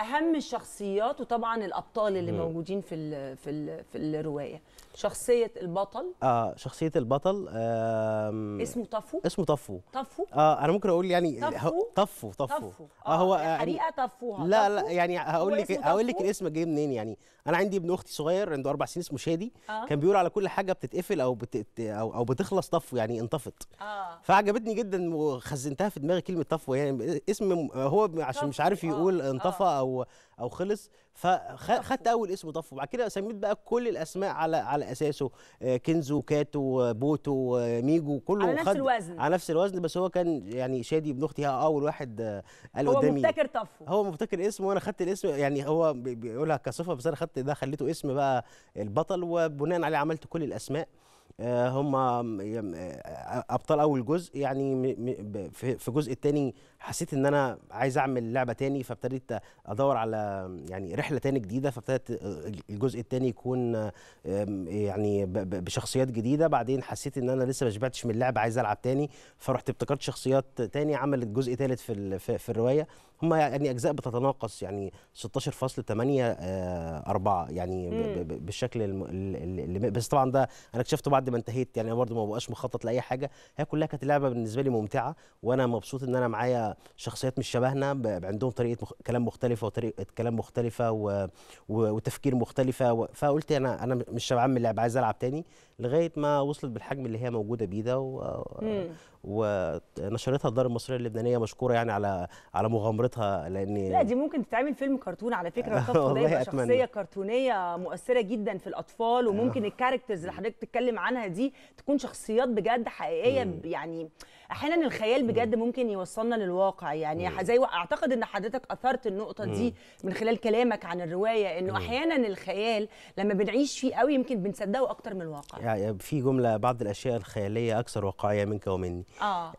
اهم الشخصيات وطبعا الابطال اللي م. موجودين في الـ في الـ في الروايه شخصيه البطل اه شخصيه البطل اسمه طفو اسمه طفو طفو اه انا ممكن اقول يعني طفو طفو طفو اه, آه، هو يعني يعني حريقه طفوها لا لا يعني هقول لك هقول لك الاسم جاي منين يعني انا عندي ابن اختي صغير عنده اربع سنين اسمه شادي آه. كان بيقول على كل حاجه بتتقفل او بت... او او بتخلص طفو يعني انطفت آه. فعجبتني جدا وخزنتها في دماغي كلمه طفو يعني اسم هو عشان مش عارف آه. يقول انطفى آه. او او خلص فخدت اول اسم طف وبعد كده سميت بقى كل الاسماء على على اساسه آه، كنزو كاتو آه، بوتو آه، ميجو كله على نفس الوزن على نفس الوزن بس هو كان يعني شادي ابن اختي اول واحد قال هو قدامي هو مبتكر طفو هو مبتكر اسمه وانا خدت الاسم يعني هو بيقولها كصفه بس انا خدت ده خليته اسم بقى البطل وبناء عليه عملت كل الاسماء آه، هم آه، ابطال اول جزء يعني في الجزء الثاني حسيت ان انا عايز اعمل لعبه تاني فابتديت ادور على يعني رحله تاني جديده فابتدت الجزء الثاني يكون يعني بشخصيات جديده بعدين حسيت ان انا لسه ما شبعتش من اللعبه عايز العب تاني فرحت ابتكرت شخصيات تاني عملت جزء ثالث في في الروايه هم يعني اجزاء بتتناقص يعني 16.8 4 آه، يعني بالشكل اللي بس طبعا ده انا اكتشفته بعد ما انتهيت يعني برضه ما بقاش مخطط لاي حاجه هي كلها كانت لعبه بالنسبه لي ممتعه وانا مبسوط ان انا معايا شخصيات مش شبهنا عندهم طريقه كلام مختلفه وطريقه كلام مختلفه وتفكير مختلفه فقلت انا انا مش شبعان من اللعبه عايز العب تاني لغايه ما وصلت بالحجم اللي هي موجوده بيه ده ونشرتها الدار المصريه اللبنانيه مشكوره يعني على على مغامرتها لان لا دي ممكن تتعمل فيلم كرتون على فكره الطفل ده يبقى شخصيه كرتونيه مؤثره جدا في الاطفال وممكن آه. الكاركترز اللي حضرتك بتتكلم عنها دي تكون شخصيات بجد حقيقيه مم. يعني احيانا الخيال بجد ممكن يوصلنا للواقع يعني زي اعتقد ان حضرتك اثرت النقطه دي من خلال كلامك عن الروايه انه احيانا الخيال لما بنعيش فيه قوي يمكن بنصدقه اكتر من الواقع يعني في جمله بعض الاشياء الخياليه اكثر واقعيه منك ومني اه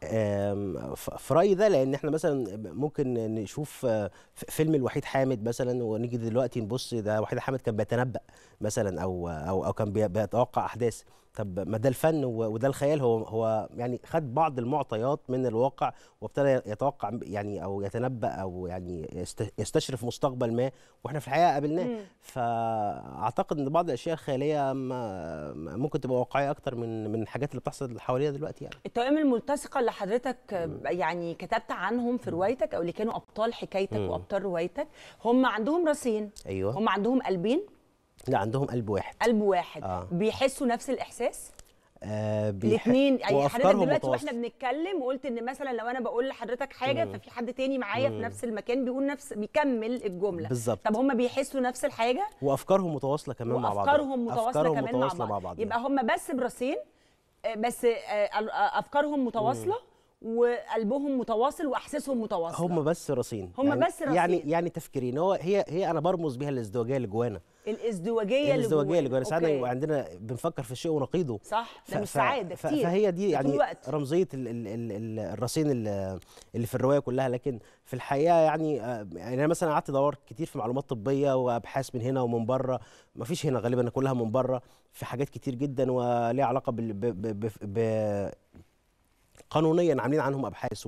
في رايي ده لان احنا مثلا ممكن نشوف آه، فيلم الوحيد حامد مثلا ونيجي دلوقتي نبص ده وحيد حامد كان بيتنبأ مثلا او او او كان بيتوقع احداث طب ما ده الفن وده الخيال هو هو يعني خد بعض المعطيات من الواقع وابتدى يتوقع يعني او يتنبأ او يعني يستشرف مستقبل ما واحنا في الحقيقه قابلناه فاعتقد ان بعض الاشياء الخياليه ممكن تبقى واقعيه اكتر من من الحاجات اللي بتحصل حوالينا دلوقتي يعني التوائم الملتصقه اللي حضرتك يعني كتبت عنهم في روايتك او اللي كانوا ابطال حكايتك وابطال روايتك هم عندهم راسين أيوة. هم عندهم قلبين لا عندهم قلب واحد قلب واحد آه. بيحسوا نفس الاحساس آه بيح... الاثنين يعني حضرتك دلوقتي واحنا بنتكلم قلت ان مثلا لو انا بقول لحضرتك حاجه مم. ففي حد تاني معايا في نفس المكان بيقول نفس بيكمل الجمله بالظبط طب هم بيحسوا نفس الحاجه وافكارهم متواصله كمان مع بعض افكارهم متواصله كمان متواصلة مع بعض, مع بعض. يبقى هم بس براسين آه، بس آه، آه، افكارهم متواصله مم. وقلبهم متواصل واحساسهم متواصل هم بس راسين هم يعني بس راسين يعني يعني تفكيرين هو هي هي انا برمز بيها الازدواجيه اللي جوانا الازدواجيه اللي جوانا اللي جوانا ساعات عندنا بنفكر في الشيء ونقيضه صح ده مش سعاده كتير فهي دي يعني رمزيه ال ال ال الراسين اللي في الروايه كلها لكن في الحقيقه يعني آه، يعني انا مثلا قعدت ادور كتير في معلومات طبيه وابحاث من هنا ومن بره ما فيش هنا غالبا كلها من بره في حاجات كتير جدا وليها علاقه بال قانونيا عاملين عنهم ابحاث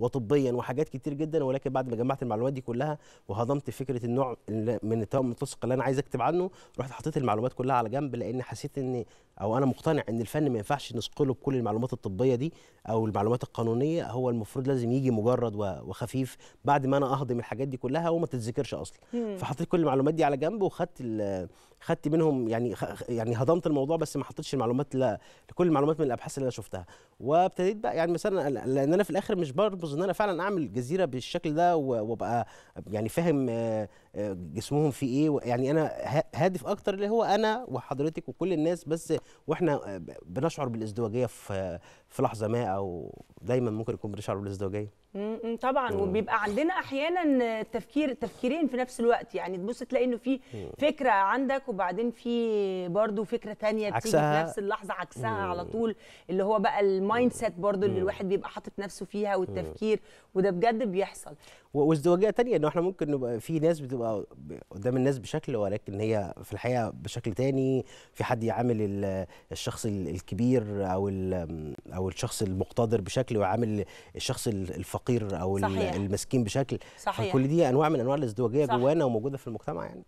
وطبيا وحاجات كتير جدا ولكن بعد ما جمعت المعلومات دي كلها وهضمت فكره النوع من التوأم المتسق اللي انا عايز اكتب عنه رحت حطيت المعلومات كلها على جنب لان حسيت ان او انا مقتنع ان الفن ما ينفعش نثقله بكل المعلومات الطبيه دي او المعلومات القانونيه هو المفروض لازم يجي مجرد وخفيف بعد ما انا اهضم الحاجات دي كلها وما تتذكرش اصلا فحطيت كل المعلومات دي على جنب وخدت خدت منهم يعني يعني هضمت الموضوع بس ما حطيتش المعلومات لكل المعلومات من الابحاث اللي انا شفتها وابتديت بقى يعني مثلا لان انا في الاخر مش بربز ان انا فعلا اعمل جزيره بالشكل ده وابقى يعني فاهم آه، آه، جسمهم في ايه يعني انا هادف اكتر اللي هو انا وحضرتك وكل الناس بس واحنا آه، بنشعر بالازدواجيه في في لحظه ما او دايما ممكن يكون بريشة والازدواجيه امم طبعا وبيبقى عندنا احيانا تفكير تفكيرين في نفس الوقت يعني تبص تلاقي انه في فكره عندك وبعدين في برضه فكره ثانيه بتيجي في نفس اللحظه عكسها مم. على طول اللي هو بقى المايند سيت برضه اللي الواحد بيبقى حاطط نفسه فيها والتفكير وده بجد بيحصل وازدواجيه ثانيه انه احنا ممكن نبقى في ناس بتبقى قدام الناس بشكل ولكن هي في الحقيقه بشكل تاني في حد يعامل الشخص الكبير او او الشخص المقتدر بشكل وعامل الشخص الفقير او صحيح. المسكين بشكل صحيح. فكل دي انواع من انواع الازدواجيه جوانا وموجوده في المجتمع يعني